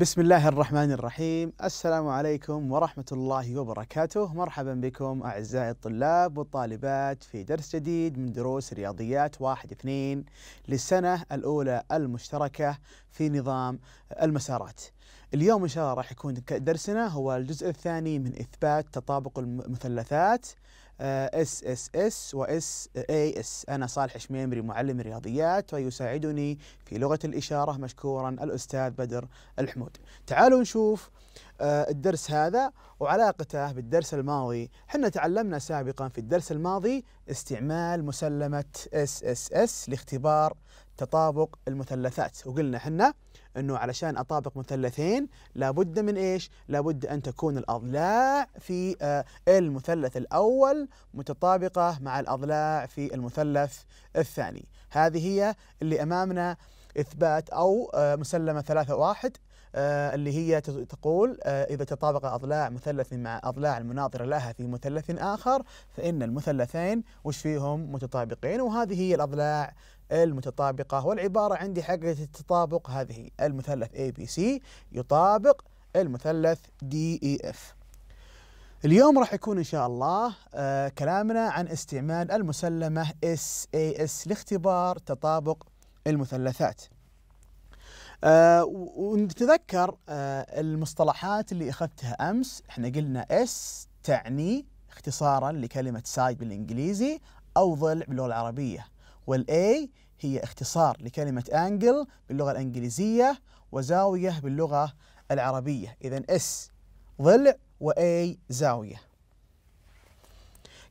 بسم الله الرحمن الرحيم السلام عليكم ورحمة الله وبركاته مرحبا بكم أعزائي الطلاب والطالبات في درس جديد من دروس رياضيات واحد اثنين للسنة الأولى المشتركة في نظام المسارات اليوم إن شاء الله راح يكون درسنا هو الجزء الثاني من إثبات تطابق المثلثات اس اس اس واس اي اس انا صالح شميمري معلم رياضيات ويساعدني في لغه الاشاره مشكورا الاستاذ بدر الحمود تعالوا نشوف آه، الدرس هذا وعلاقته بالدرس الماضي حنا تعلمنا سابقا في الدرس الماضي استعمال مسلمة اس اس اس لاختبار تطابق المثلثات وقلنا حنا انه علشان اطابق مثلثين لابد من ايش؟ لابد ان تكون الاضلاع في آه، المثلث الاول متطابقه مع الاضلاع في المثلث الثاني. هذه هي اللي امامنا اثبات او آه، مسلمه ثلاثة واحد آه، اللي هي تقول إذا تطابق أضلاع مثلث مع أضلاع المناظرة لها في مثلث آخر فإن المثلثين وش فيهم متطابقين وهذه هي الأضلاع المتطابقة والعبارة عندي حقة التطابق هذه المثلث ABC يطابق المثلث DEF اليوم راح يكون إن شاء الله آه كلامنا عن استعمال المسلمة SAS لاختبار تطابق المثلثات آه ونتذكر آه المصطلحات اللي أخذتها أمس احنا قلنا S تعني اختصارا لكلمة سايد بالإنجليزي أو ضلع باللغة العربية والA هي اختصار لكلمة أنجل باللغة الإنجليزية وزاوية باللغة العربية إذا S ضلع وA زاوية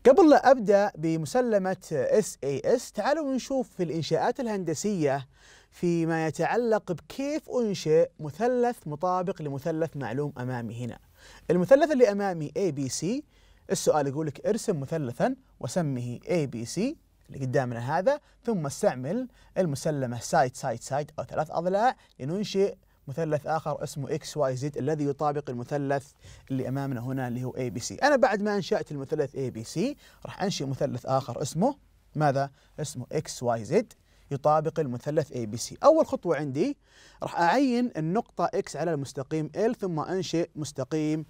قبل لا أبدأ بمسلمة SAS تعالوا نشوف في الإنشاءات الهندسية فيما يتعلق بكيف أنشئ مثلث مطابق لمثلث معلوم أمامي هنا المثلث اللي أمامي ABC السؤال يقول لك ارسم مثلثا وسمه ABC اللي قدامنا هذا ثم استعمل المسلمة سايد سايد سايد أو ثلاث أضلاع لننشئ مثلث آخر اسمه اكس واي زد الذي يطابق المثلث اللي أمامنا هنا اللي هو اي بي سي أنا بعد ما أنشأت المثلث اي بي سي راح أنشئ مثلث آخر اسمه ماذا؟ اسمه اكس واي زد يطابق المثلث اي بي سي اول خطوه عندي راح اعين النقطه اكس على المستقيم ال ثم انشئ مستقيم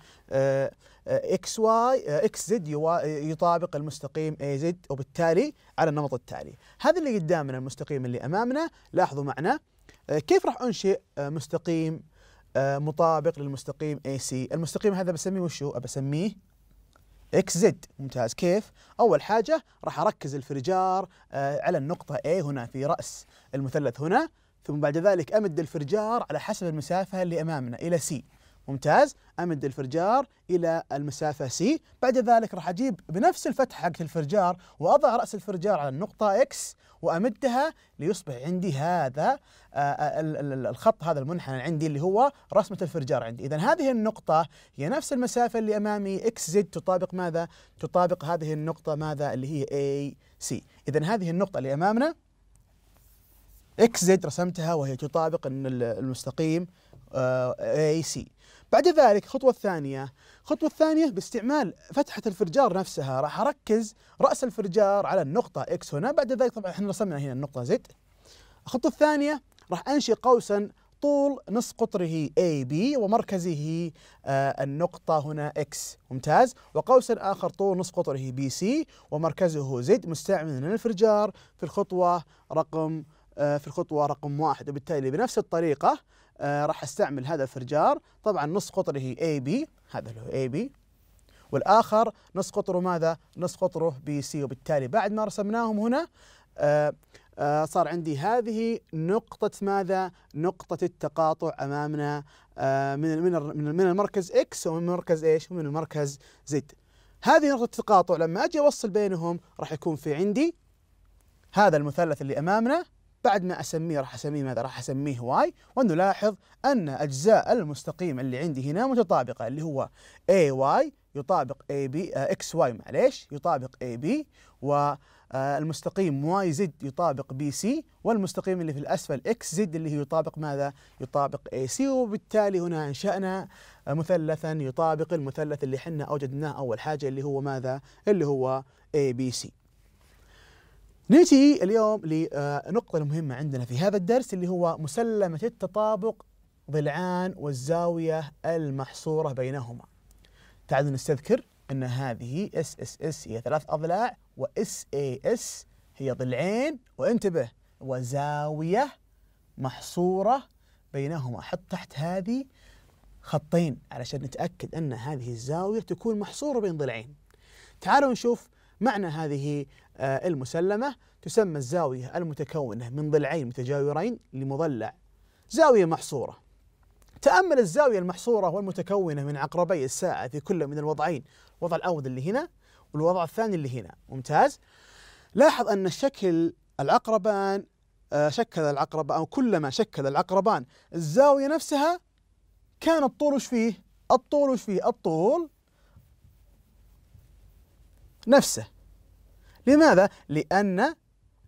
اكس واي اكس زد يطابق المستقيم اي زد وبالتالي على النمط التالي هذا اللي قدامنا المستقيم اللي امامنا لاحظوا معنا آه، كيف راح انشئ آه، مستقيم آه، مطابق للمستقيم اي سي المستقيم هذا بسميه وشو بسميه اكس زد ممتاز كيف؟ اول حاجه راح اركز الفرجار آه، على النقطه A هنا في راس المثلث هنا ثم بعد ذلك امد الفرجار على حسب المسافه اللي امامنا الى سي ممتاز امد الفرجار الى المسافه سي بعد ذلك راح اجيب بنفس الفتحه حقت الفرجار واضع راس الفرجار على النقطه اكس وامدها ليصبح عندي هذا آه، آه، الخط هذا المنحنى عندي اللي هو رسمه الفرجار عندي اذا هذه النقطه هي نفس المسافه اللي امامي اكس زد تطابق ماذا تطابق هذه النقطه ماذا اللي هي اي سي اذا هذه النقطه اللي امامنا اكس زد رسمتها وهي تطابق المستقيم اي آه، سي بعد ذلك الخطوة الثانية الخطوة الثانية باستعمال فتحة الفرجار نفسها راح أركز رأس الفرجار على النقطة إكس هنا بعد ذلك طبعا احنا رسمنا هنا النقطة زد الخطوة الثانية راح أنشئ قوسا طول نصف قطره AB ومركزه آه، النقطة هنا X ممتاز وقوسا آخر طول نصف قطره BC ومركزه Z مستعملا الفرجار في الخطوة رقم آه، في الخطوة رقم واحد وبالتالي بنفس الطريقة آه، راح استعمل هذا الفرجار طبعا نص قطره اي بي هذا له اي بي والاخر نص قطره ماذا؟ نص قطره بي سي وبالتالي بعد ما رسمناهم هنا آه، آه، صار عندي هذه نقطة ماذا؟ نقطة التقاطع أمامنا من من من المركز X ومن مركز ايش؟ ومن المركز Z. هذه نقطة التقاطع لما أجي أوصل بينهم راح يكون في عندي هذا المثلث اللي أمامنا بعد ما اسميه راح اسميه ماذا؟ راح اسميه واي ونلاحظ ان اجزاء المستقيم اللي عندي هنا متطابقه اللي هو اي واي يطابق اي بي اكس واي معليش يطابق اي بي والمستقيم واي زد يطابق بي سي والمستقيم اللي في الاسفل اكس زد اللي هو يطابق ماذا؟ يطابق اي سي وبالتالي هنا انشانا آه، مثلثا يطابق المثلث اللي احنا اوجدناه اول حاجه اللي هو ماذا؟ اللي هو اي بي سي. نجي اليوم للنقطة المهمة عندنا في هذا الدرس اللي هو مسلمة التطابق ضلعان والزاوية المحصورة بينهما تعالوا نستذكر أن هذه اس اس اس هي ثلاث أضلاع واس اي اس هي ضلعين وانتبه وزاوية محصورة بينهما حط تحت هذه خطين علشان نتأكد أن هذه الزاوية تكون محصورة بين ضلعين تعالوا نشوف معنى هذه آه، المسلمة تسمى الزاوية المتكونة من ضلعين متجاورين لمضلع زاوية محصورة تأمل الزاوية المحصورة والمتكونة من عقربي الساعة في كل من الوضعين الوضع الأول اللي هنا والوضع الثاني اللي هنا ممتاز لاحظ أن الشكل العقربان آه، شكل العقرب أو كلما شكل العقربان الزاوية نفسها كان الطول وش فيه؟ الطول وش فيه؟ الطول نفسه لماذا؟ لأن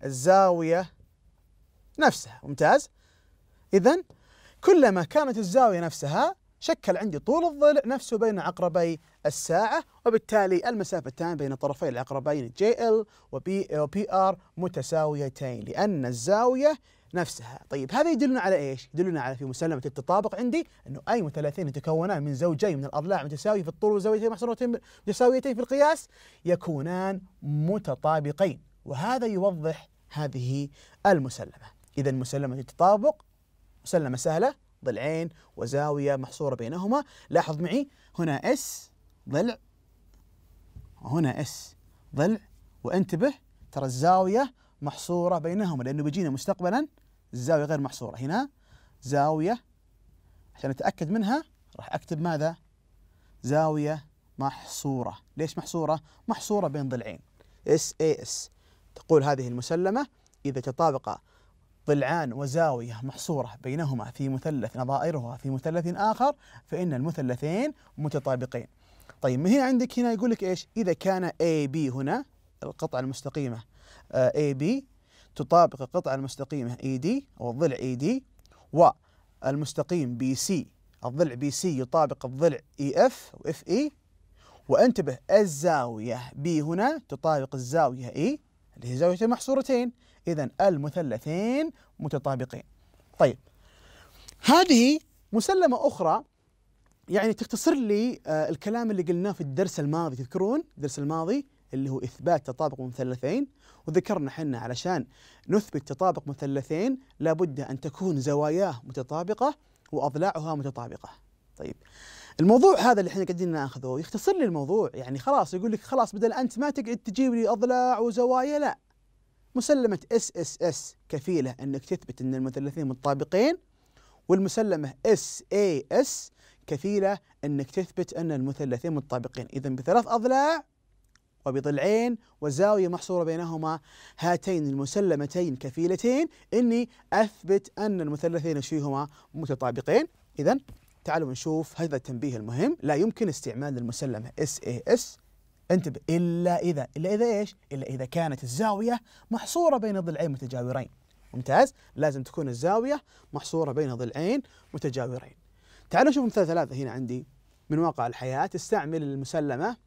الزاوية نفسها ممتاز؟ إذا كلما كانت الزاوية نفسها شكل عندي طول الضلع نفسه بين عقربي الساعة وبالتالي المسافتان بين طرفي العقربين JL ال وبي ار متساويتين لأن الزاوية نفسها طيب هذا يدلنا على إيش؟ يدلنا على في مسلمة التطابق عندي أنه أي مثلثين يتكونان من زوجين من الأضلاع متساوية في الطول وزاويتين محصورتين متساويتين في القياس يكونان متطابقين وهذا يوضح هذه المسلمة إذا مسلمة التطابق مسلمة سهلة ضلعين وزاوية محصورة بينهما لاحظ معي هنا اس ضلع وهنا اس ضلع وانتبه ترى الزاوية محصورة بينهما لأنه بيجينا مستقبلا الزاوية غير محصورة هنا زاوية عشان أتأكد منها راح أكتب ماذا زاوية محصورة ليش محصورة؟ محصورة بين ضلعين اس اي اس تقول هذه المسلمة إذا تطابق ضلعان وزاوية محصورة بينهما في مثلث نظائرها في مثلث آخر فإن المثلثين متطابقين طيب من هنا عندك هنا يقول لك إيش إذا كان بي هنا القطعة المستقيمة بي آه، تطابق القطعة المستقيمة AD أو الضلع AD والمستقيم BC الضلع BC يطابق الضلع EF أو FE وانتبه الزاوية B هنا تطابق الزاوية E اللي هي زاوية المحصورتين إذا المثلثين متطابقين طيب هذه مسلمة أخرى يعني تختصر لي آه، الكلام اللي قلناه في الدرس الماضي تذكرون الدرس الماضي اللي هو إثبات تطابق مثلثين وذكرنا حنا علشان نثبت تطابق مثلثين لابد أن تكون زواياه متطابقة وأضلاعها متطابقة طيب الموضوع هذا اللي احنا قاعدين ناخذه يختصر لي الموضوع يعني خلاص يقول لك خلاص بدل انت ما تقعد تجيب لي اضلاع وزوايا لا مسلمة اس اس اس كفيلة انك تثبت ان المثلثين متطابقين والمسلمة اس اي اس كفيلة انك تثبت ان المثلثين متطابقين اذا بثلاث اضلاع وبضلعين وزاوية محصورة بينهما هاتين المسلمتين كفيلتين إني أثبت أن المثلثين فيهما متطابقين إذا تعالوا نشوف هذا التنبيه المهم لا يمكن استعمال المسلمة SAS انتبه إلا إذا إلا إذا إيش؟ إلا إذا كانت الزاوية محصورة بين ضلعين متجاورين ممتاز لازم تكون الزاوية محصورة بين ضلعين متجاورين تعالوا نشوف مثال ثلاثة هنا عندي من واقع الحياة استعمل المسلمة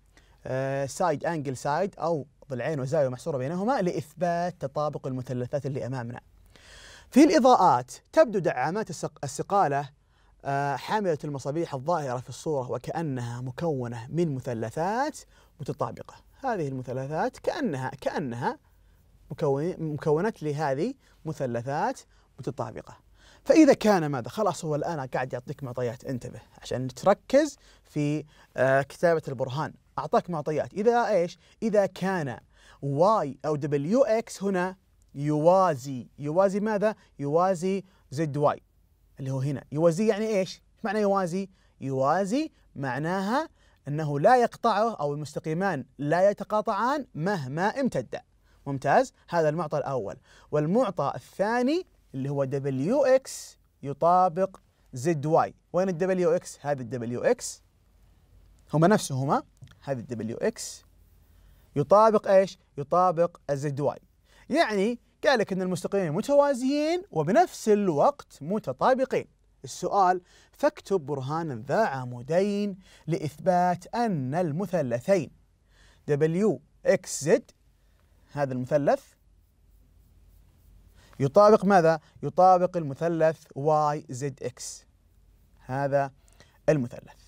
سايد انجل سايد او ضلعين وزاويه محصوره بينهما لاثبات تطابق المثلثات اللي امامنا. في الاضاءات تبدو دعامات السقاله آه، حامله المصابيح الظاهره في الصوره وكانها مكونه من مثلثات متطابقه. هذه المثلثات كانها كانها مكونات لهذه مثلثات متطابقه. فإذا كان ماذا؟ خلاص هو الآن قاعد يعطيك معطيات انتبه عشان تركز في آه، كتابة البرهان أعطاك معطيات إذا إيش إذا كان واي أو دبليو اكس هنا يوازي يوازي ماذا يوازي زد واي اللي هو هنا يوازي يعني إيش معنى يوازي يوازي معناها أنه لا يقطعه أو المستقيمان لا يتقاطعان مهما امتد ممتاز هذا المعطى الأول والمعطى الثاني اللي هو دبليو اكس يطابق زد واي وين الدبليو اكس هذه الدبليو اكس هما نفسهما هذه الدبليو اكس يطابق ايش؟ يطابق الزد واي يعني قال لك ان المستقيمين متوازيين وبنفس الوقت متطابقين السؤال فاكتب برهانا ذا عمودين لإثبات أن المثلثين دبليو اكس زد هذا المثلث يطابق ماذا؟ يطابق المثلث واي زد اكس هذا المثلث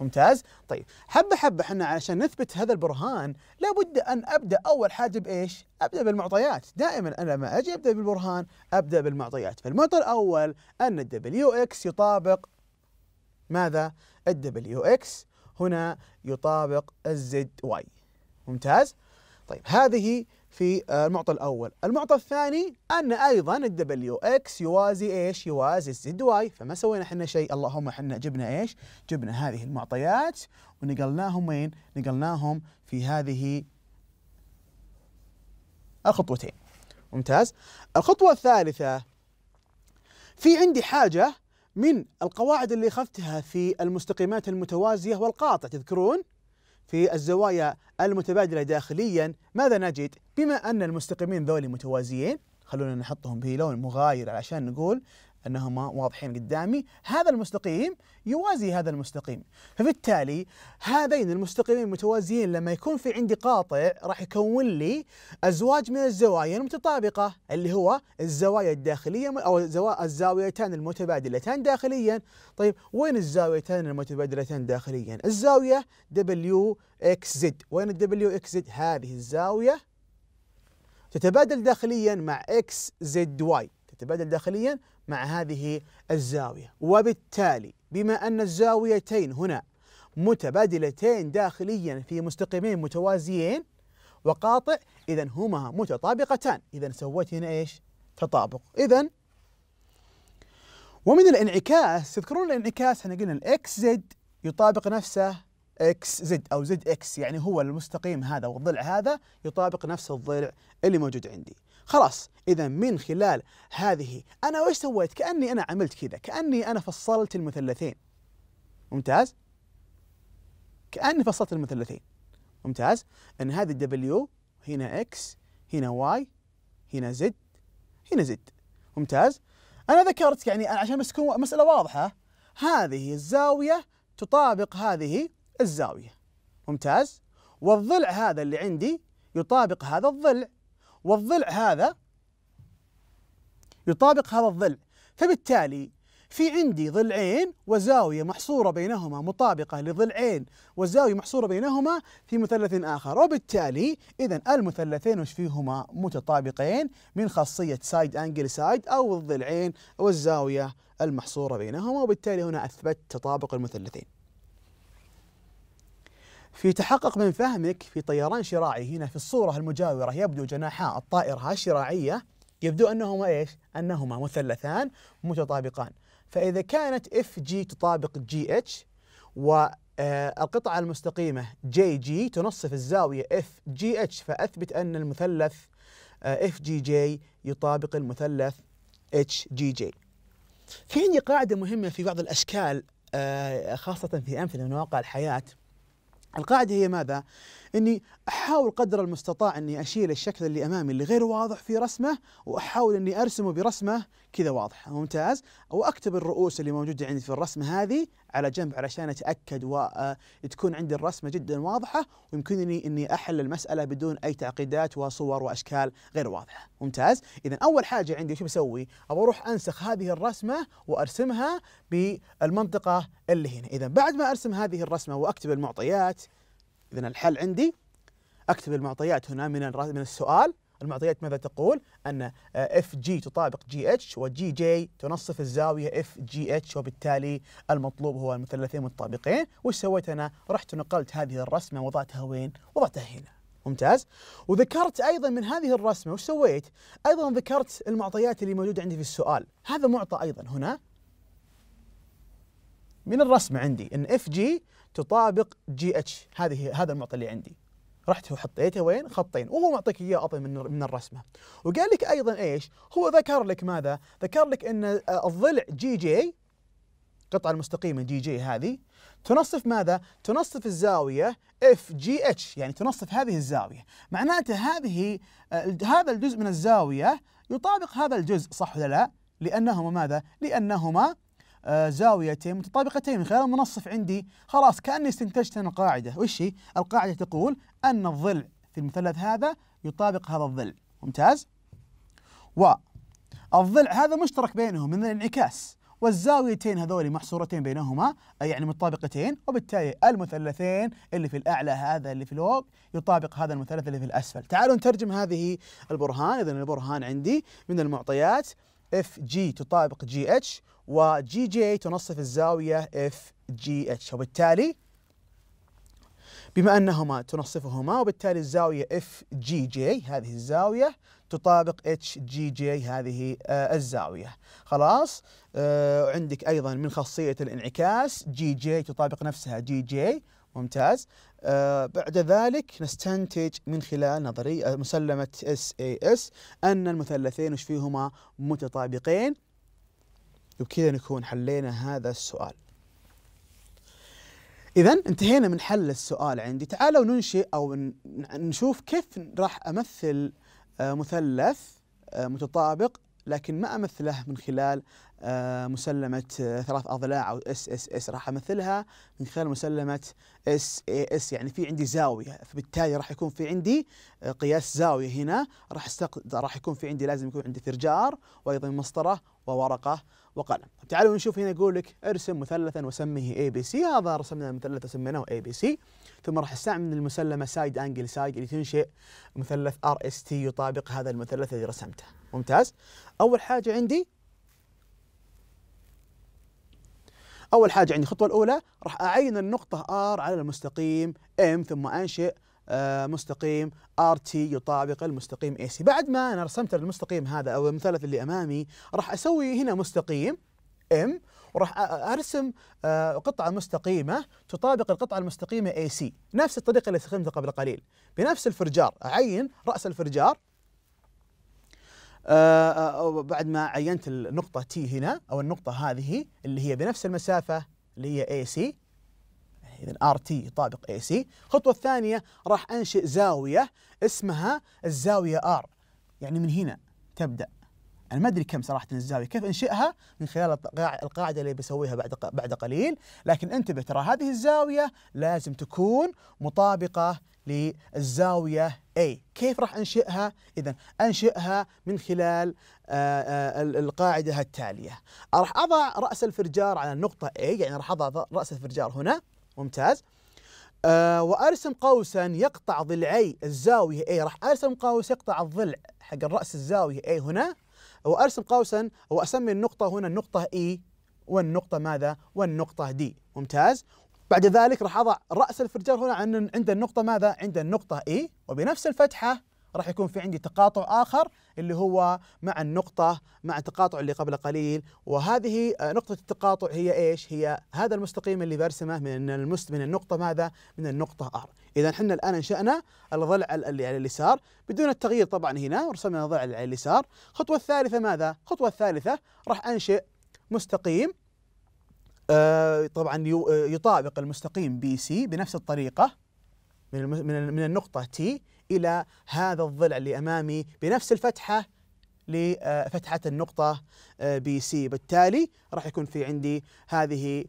ممتاز طيب حبه حبه احنا علشان نثبت هذا البرهان لابد ان ابدا اول حاجه بايش ابدا بالمعطيات دائما انا لما اجي ابدا بالبرهان ابدا بالمعطيات فالمعطى الاول ان الدبليو اكس يطابق ماذا الدبليو اكس هنا يطابق الزد واي ممتاز طيب هذه في آه، المعطى الأول المعطى الثاني أن أيضا الدبليو إكس يوازي إيش يوازي الزد واي فما سوينا احنا شيء اللهم احنا جبنا إيش جبنا هذه المعطيات ونقلناهم وين نقلناهم في هذه الخطوتين ممتاز الخطوة الثالثة في عندي حاجة من القواعد اللي أخذتها في المستقيمات المتوازية والقاطع تذكرون في الزوايا المتبادلة داخليا ماذا نجد؟ بما أن المستقيمين ذولي متوازيين خلونا نحطهم بلون مغاير عشان نقول أنهما واضحين قدامي هذا المستقيم يوازي هذا المستقيم فبالتالي هذين المستقيمين متوازيين لما يكون في عندي قاطع راح يكون لي أزواج من الزوايا المتطابقة اللي هو الزوايا الداخلية أو الزاويتان المتبادلتان داخليا طيب وين الزاويتان المتبادلتان داخليا الزاوية دبليو اكس زد وين الدبليو اكس زد هذه الزاوية تتبادل داخليا مع اكس زد واي تتبادل داخليا مع هذه الزاوية وبالتالي بما أن الزاويتين هنا متبادلتين داخليا في مستقيمين متوازيين وقاطع إذا هما متطابقتان إذا سويت هنا إيش تطابق إذا ومن الانعكاس تذكرون الانعكاس احنا قلنا الاكس زد يطابق نفسه اكس زد او زد اكس يعني هو المستقيم هذا والضلع هذا يطابق نفس الضلع اللي موجود عندي خلاص إذا من خلال هذه أنا وش سويت؟ كأني أنا عملت كذا كأني أنا فصلت المثلثين ممتاز؟ كأني فصلت المثلثين ممتاز؟ أن هذه دبليو هنا إكس هنا واي هنا زد هنا زد ممتاز؟ أنا ذكرت يعني عشان بس تكون مسألة واضحة هذه الزاوية تطابق هذه الزاوية ممتاز؟ والضلع هذا اللي عندي يطابق هذا الضلع والضلع هذا يطابق هذا الضلع فبالتالي في عندي ضلعين وزاوية محصورة بينهما مطابقة لضلعين وزاوية محصورة بينهما في مثلث آخر وبالتالي إذا المثلثين وش فيهما متطابقين من خاصية سايد أنجل سايد أو الضلعين والزاوية المحصورة بينهما وبالتالي هنا أثبت تطابق المثلثين في تحقق من فهمك في طيران شراعي هنا في الصورة المجاورة يبدو جناحا الطائرة الشراعية يبدو أنهما إيش؟ أنهما مثلثان متطابقان فإذا كانت اف جي تطابق جي اتش آه، والقطعة المستقيمة جي جي تنصف الزاوية اف جي اتش فأثبت أن المثلث اف جي جي يطابق المثلث اتش جي جي في عندي قاعدة مهمة في بعض الأشكال آه، خاصة في أمثلة من واقع الحياة القاعدة هي ماذا؟ اني احاول قدر المستطاع اني اشيل الشكل اللي امامي اللي غير واضح في رسمه واحاول اني ارسمه برسمه كذا واضحة ممتاز وأكتب الرؤوس اللي موجودة عندي في الرسمة هذه على جنب علشان أتأكد وتكون آه، عندي الرسمة جدا واضحة ويمكنني أني أحل المسألة بدون أي تعقيدات وصور وأشكال غير واضحة ممتاز إذا أول حاجة عندي شو بسوي أبغى أروح أنسخ هذه الرسمة وأرسمها بالمنطقة اللي هنا إذا بعد ما أرسم هذه الرسمة وأكتب المعطيات إذا الحل عندي أكتب المعطيات هنا من من السؤال المعطيات ماذا تقول؟ أن اف آه، جي تطابق جي اتش وجي جي تنصف الزاوية اف جي اتش وبالتالي المطلوب هو المثلثين متطابقين وش سويت أنا؟ رحت نقلت هذه الرسمة وضعتها وين؟ وضعتها هنا ممتاز وذكرت ايضا من هذه الرسمه وش سويت؟ ايضا ذكرت المعطيات اللي موجوده عندي في السؤال، هذا معطى ايضا هنا من الرسمه عندي ان اف جي تطابق جي اتش هذه هذا المعطى اللي عندي. رحت وحطيته وين خطين وهو معطيك اياه اصلا من من الرسمه وقال لك ايضا ايش هو ذكر لك ماذا ذكر لك ان الضلع جي جي القطعه المستقيمه جي جي هذه تنصف ماذا تنصف الزاويه اف جي اتش يعني تنصف هذه الزاويه معناته هذه هذا الجزء من الزاويه يطابق هذا الجزء صح ولا لا لانهما ماذا لانهما آه، زاويتين متطابقتين من خلال المنصف عندي خلاص كأني استنتجت أنا قاعدة وش هي؟ القاعدة تقول أن الضلع في المثلث هذا يطابق هذا الضلع ممتاز؟ والضلع هذا مشترك بينهم من الانعكاس والزاويتين هذول محصورتين بينهما أي يعني متطابقتين وبالتالي المثلثين اللي في الأعلى هذا اللي في الفوق يطابق هذا المثلث اللي في الأسفل تعالوا نترجم هذه البرهان إذا البرهان عندي من المعطيات اف جي تطابق جي اتش وجي جي تنصف الزاوية اف جي اتش وبالتالي بما أنهما تنصفهما وبالتالي الزاوية اف جي جي هذه الزاوية تطابق اتش جي جي هذه آه، الزاوية خلاص آه، عندك أيضا من خاصية الانعكاس جي جي تطابق نفسها جي جي ممتاز آه بعد ذلك نستنتج من خلال نظرية آه، مسلمة اس اي اس أن المثلثين وش فيهما متطابقين وبكذا نكون حلينا هذا السؤال إذا انتهينا من حل السؤال عندي تعالوا ننشئ أو نشوف كيف راح أمثل آه، مثلث آه، متطابق لكن ما أمثله من خلال آه، مسلمة آه، ثلاث أضلاع أو اس اس اس راح أمثلها من خلال مسلمة اس اي اس يعني في عندي زاوية فبالتالي راح يكون في عندي آه، قياس زاوية هنا راح راح يكون في عندي لازم يكون عندي فرجار وأيضا مسطرة وورقة وقلم طيب تعالوا نشوف هنا يقول لك ارسم مثلثا وسميه اي بي سي هذا رسمنا المثلث وسميناه اي بي سي ثم راح استعمل المسلمه سايد انجل سايد اللي تنشئ مثلث ار اس تي يطابق هذا المثلث اللي رسمته ممتاز اول حاجه عندي اول حاجه عندي الخطوه الاولى راح اعين النقطه ار على المستقيم ام ثم انشئ آه، مستقيم ار تي يطابق المستقيم اي سي بعد ما انا رسمت المستقيم هذا او المثلث اللي امامي راح اسوي هنا مستقيم ام وراح ارسم آه، قطعه مستقيمه تطابق القطعه المستقيمه اي سي نفس الطريقه اللي استخدمتها قبل قليل بنفس الفرجار اعين راس الفرجار آه، آه، بعد ما عينت النقطة تي هنا أو النقطة هذه اللي هي بنفس المسافة اللي هي AC إذا ار تي يطابق اي سي، الخطوة الثانية راح أنشئ زاوية اسمها الزاوية ار يعني من هنا تبدأ أنا ما أدري كم صراحة الزاوية كيف أنشئها من خلال القاعدة اللي بسويها بعد بعد قليل، لكن انتبه ترى هذه الزاوية لازم تكون مطابقة للزاوية A كيف راح أنشئها؟ إذا أنشئها من خلال آه، آه، القاعدة التالية راح أضع رأس الفرجار على النقطة A يعني راح أضع رأس الفرجار هنا ممتاز أه وارسم قوسا يقطع ضلعي الزاويه A راح ارسم قوس يقطع الضلع حق الراس الزاويه A هنا وارسم قوسا واسمي النقطه هنا النقطه E والنقطه ماذا؟ والنقطه D ممتاز بعد ذلك راح أضع رأس الفرجال هنا عن عند النقطة ماذا؟ عند النقطة اي وبنفس الفتحة راح يكون في عندي تقاطع آخر اللي هو مع النقطة مع التقاطع اللي قبل قليل وهذه آه، نقطة التقاطع هي ايش؟ هي هذا المستقيم اللي برسمه من المست من النقطة ماذا؟ من النقطة ار إذا احنا الآن أنشأنا الضلع اللي على اليسار بدون التغيير طبعا هنا ورسمنا الضلع اللي على اليسار. الخطوة الثالثة ماذا؟ الخطوة الثالثة راح أنشئ مستقيم آه، طبعا آه، يطابق المستقيم بي سي بنفس الطريقة من من النقطة تي إلى هذا الضلع اللي أمامي بنفس الفتحة لفتحة آه، النقطة بي سي بالتالي راح يكون في عندي هذه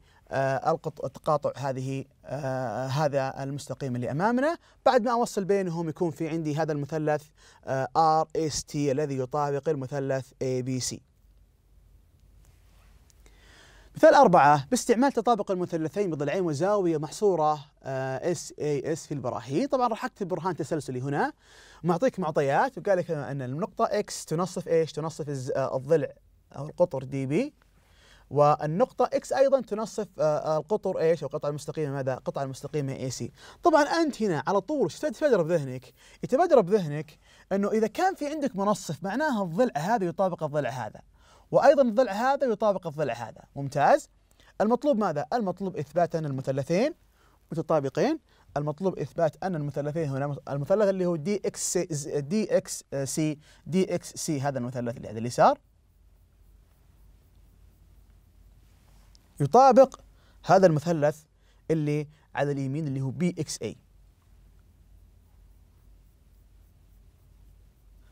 تقاطع هذه هذا المستقيم اللي امامنا بعد ما اوصل بينهم يكون في عندي هذا المثلث ار اس تي الذي يطابق المثلث اي بي سي مثال أربعة باستعمال تطابق المثلثين بضلعين وزاوية محصورة اس اي اس في البراهين طبعا راح أكتب برهان تسلسلي هنا معطيك معطيات وقال لك أن النقطة اكس تنصف ايش تنصف الضلع آه، أو القطر دي بي والنقطة اكس أيضا تنصف آه، آه، القطر ايش أو القطعة المستقيمة ماذا؟ القطعة المستقيمة اي سي. طبعا أنت هنا على طول تتبادر بذهنك؟ يتبادر بذهنك أنه إذا كان في عندك منصف معناها الضلع هذا يطابق الضلع هذا. وأيضا الضلع هذا يطابق الضلع هذا ممتاز المطلوب ماذا؟ المطلوب إثبات أن المثلثين متطابقين المطلوب إثبات أن المثلثين هنا المثلث اللي هو دي إكس سي دي إكس سي دي إكس سي هذا المثلث اللي على اليسار يطابق هذا المثلث اللي على اليمين اللي هو بي إكس اي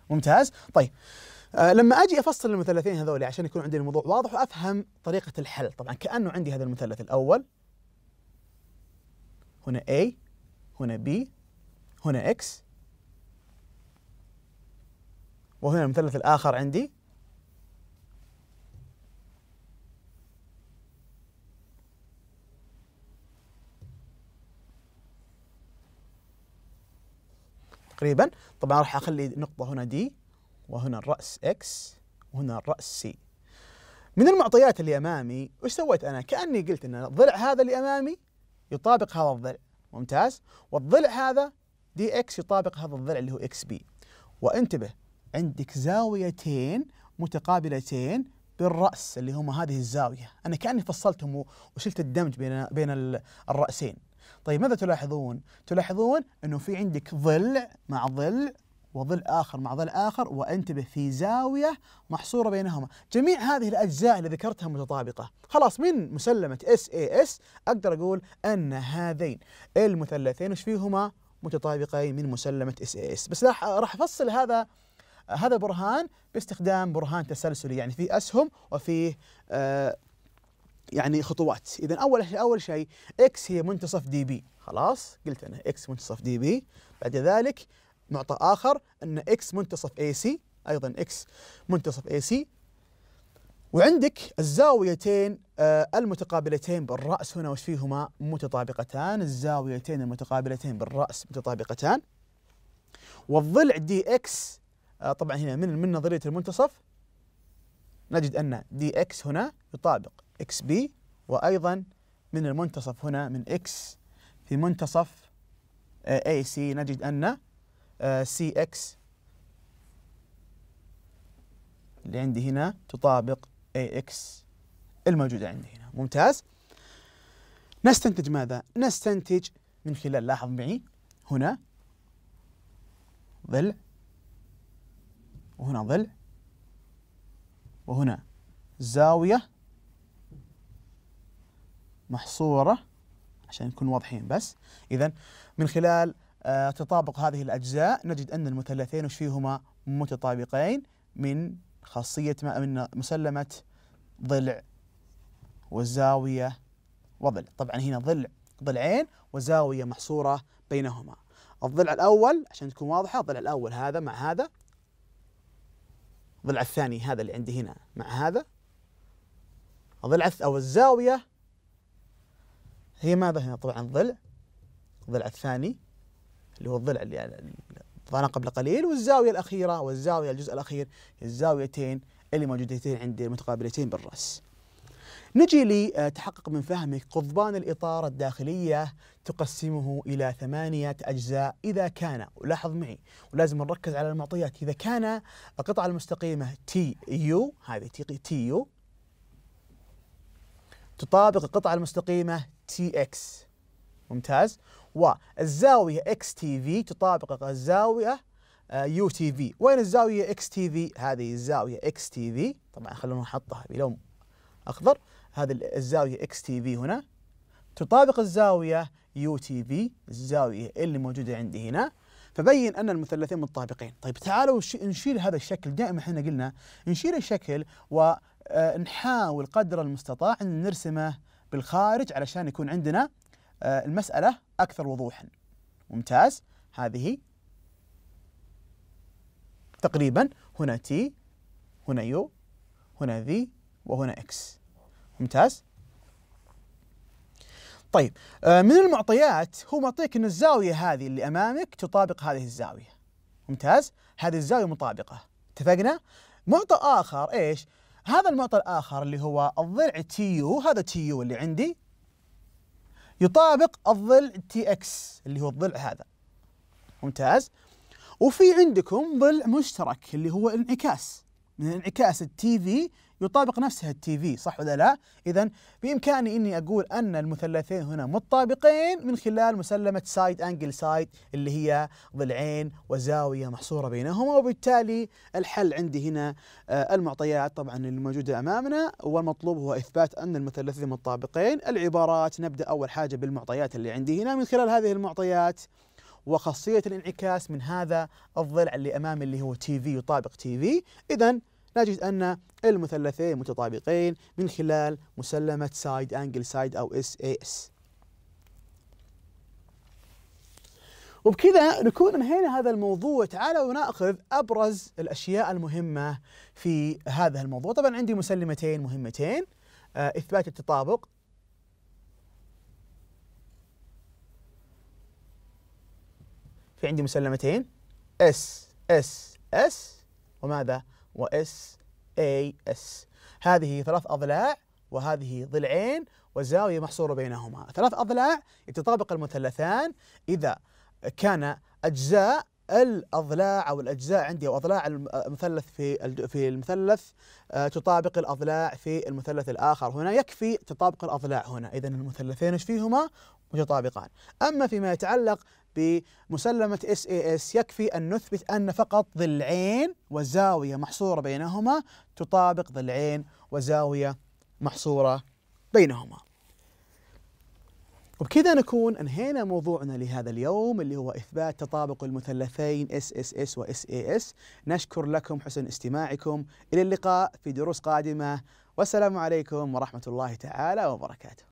ممتاز طيب آه، لما اجي افصل المثلثين هذول عشان يكون عندي الموضوع واضح وافهم طريقه الحل طبعا كانه عندي هذا المثلث الاول هنا A هنا B هنا X وهنا المثلث الآخر عندي تقريبا طبعا راح اخلي نقطة هنا دي وهنا الرأس X وهنا الرأس C من المعطيات اللي أمامي وش سويت أنا كأني قلت أن الضلع هذا اللي أمامي يطابق هذا الضلع ممتاز والضلع هذا دي إكس يطابق هذا الضلع اللي هو إكس بي وانتبه عندك زاويتين متقابلتين بالرأس اللي هما هذه الزاوية أنا كأني فصلتهم وشلت الدمج بين بين الرأسين طيب ماذا تلاحظون؟ تلاحظون أنه في عندك ضلع مع ضلع وظل آخر مع ظل آخر وانتبه في زاوية محصورة بينهما جميع هذه الأجزاء اللي ذكرتها متطابقة خلاص من مسلمة SAS أقدر أقول أن هذين المثلثين وش فيهما متطابقين من مسلمة SAS بس راح أفصل هذا هذا برهان باستخدام برهان تسلسلي يعني في أسهم وفيه آه يعني خطوات اذا اول شيء اول شيء اكس هي منتصف دي بي خلاص قلت انا اكس منتصف دي بي بعد ذلك معطى آخر أن X منتصف AC أيضا X منتصف AC وعندك الزاويتين آه، المتقابلتين بالرأس هنا وش فيهما متطابقتان الزاويتين المتقابلتين بالرأس متطابقتان والضلع دي اكس آه، طبعا هنا من من نظريه المنتصف نجد ان دي اكس هنا يطابق اكس بي وايضا من المنتصف هنا من اكس في منتصف اي آه، سي نجد ان سي آه، اكس اللي عندي هنا تطابق اي اكس الموجودة عندي هنا ممتاز نستنتج ماذا؟ نستنتج من خلال لاحظ معي هنا ضلع وهنا ضلع وهنا زاوية محصورة عشان نكون واضحين بس إذا من خلال آه، تطابق هذه الأجزاء نجد أن المثلثين وش فيهما متطابقين من خاصية ما من مسلمة ضلع والزاوية وضلع طبعا هنا ضلع ضلعين وزاوية محصورة بينهما الضلع الأول عشان تكون واضحة الضلع الأول هذا مع هذا الضلع الثاني هذا اللي عندي هنا مع هذا الضلع أو الزاوية هي ماذا هنا طبعا ضلع الضلع الثاني اللي هو الضلع اللي يعني قبل قليل والزاويه الاخيره والزاويه الجزء الاخير الزاويتين اللي موجودتين عند متقابلتين بالراس. نجي لتحقق من فهمك قضبان الاطار الداخلية تقسمه إلى ثمانية أجزاء إذا كان ولاحظ معي ولازم نركز على المعطيات إذا كان القطعة المستقيمة تي يو هذه تي يو تطابق القطعة المستقيمة تي اكس ممتاز والزاوية اكس تي في تطابق الزاوية يو تي في وين الزاوية اكس تي في هذه الزاوية اكس تي في طبعا خلونا نحطها بلون أخضر هذه الزاوية اكس تي في هنا تطابق الزاوية يو تي في الزاوية اللي موجودة عندي هنا فبين ان المثلثين متطابقين، طيب تعالوا نشيل هذا الشكل دائما احنا قلنا نشيل الشكل ونحاول آه، قدر المستطاع ان نرسمه بالخارج علشان يكون عندنا آه، المسألة أكثر وضوحا ممتاز هذه تقريبا هنا تي هنا يو هنا ذي وهنا اكس ممتاز طيب آه، من المعطيات هو معطيك ان الزاويه هذه اللي امامك تطابق هذه الزاويه ممتاز هذه الزاويه مطابقه اتفقنا معطى اخر ايش هذا المعطى الاخر اللي هو الضلع تي يو هذا تي يو اللي عندي يطابق الضلع تي اكس اللي هو الضلع هذا ممتاز وفي عندكم ضلع مشترك اللي هو الانعكاس من انعكاس التي في يطابق نفسها التي في صح ولا لا؟ إذا بإمكاني إني أقول أن المثلثين هنا متطابقين من خلال مسلمة سايد أنجل سايد اللي هي ضلعين وزاوية محصورة بينهما وبالتالي الحل عندي هنا آه، المعطيات طبعا الموجودة أمامنا والمطلوب هو إثبات أن المثلثين متطابقين العبارات نبدأ أول حاجة بالمعطيات اللي عندي هنا من خلال هذه المعطيات وخاصية الانعكاس من هذا الضلع اللي أمامي اللي هو تي في يطابق تي في إذا نجد أن المثلثين متطابقين من خلال مسلمة سايد أنجل سايد أو اس اي اس وبكذا نكون انهينا هذا الموضوع تعالوا ناخذ ابرز الاشياء المهمه في هذا الموضوع طبعا عندي مسلمتين مهمتين آه، اثبات التطابق في عندي مسلمتين اس اس اس وماذا وإس اي اس هذه ثلاث اضلاع وهذه ضلعين وزاويه محصوره بينهما ثلاث اضلاع يتطابق المثلثان اذا كان اجزاء الاضلاع او الاجزاء عندي او اضلاع المثلث في في المثلث آه، تطابق الاضلاع في المثلث الاخر هنا يكفي تطابق الاضلاع هنا اذا المثلثين ايش فيهما متطابقان اما فيما يتعلق بمسلمة اس اي اس يكفي أن نثبت أن فقط ضلعين وزاوية محصورة بينهما تطابق ضلعين وزاوية محصورة بينهما وبكذا نكون انهينا موضوعنا لهذا اليوم اللي هو اثبات تطابق المثلثين اس اس اس واس اي اس نشكر لكم حسن استماعكم الى اللقاء في دروس قادمه والسلام عليكم ورحمه الله تعالى وبركاته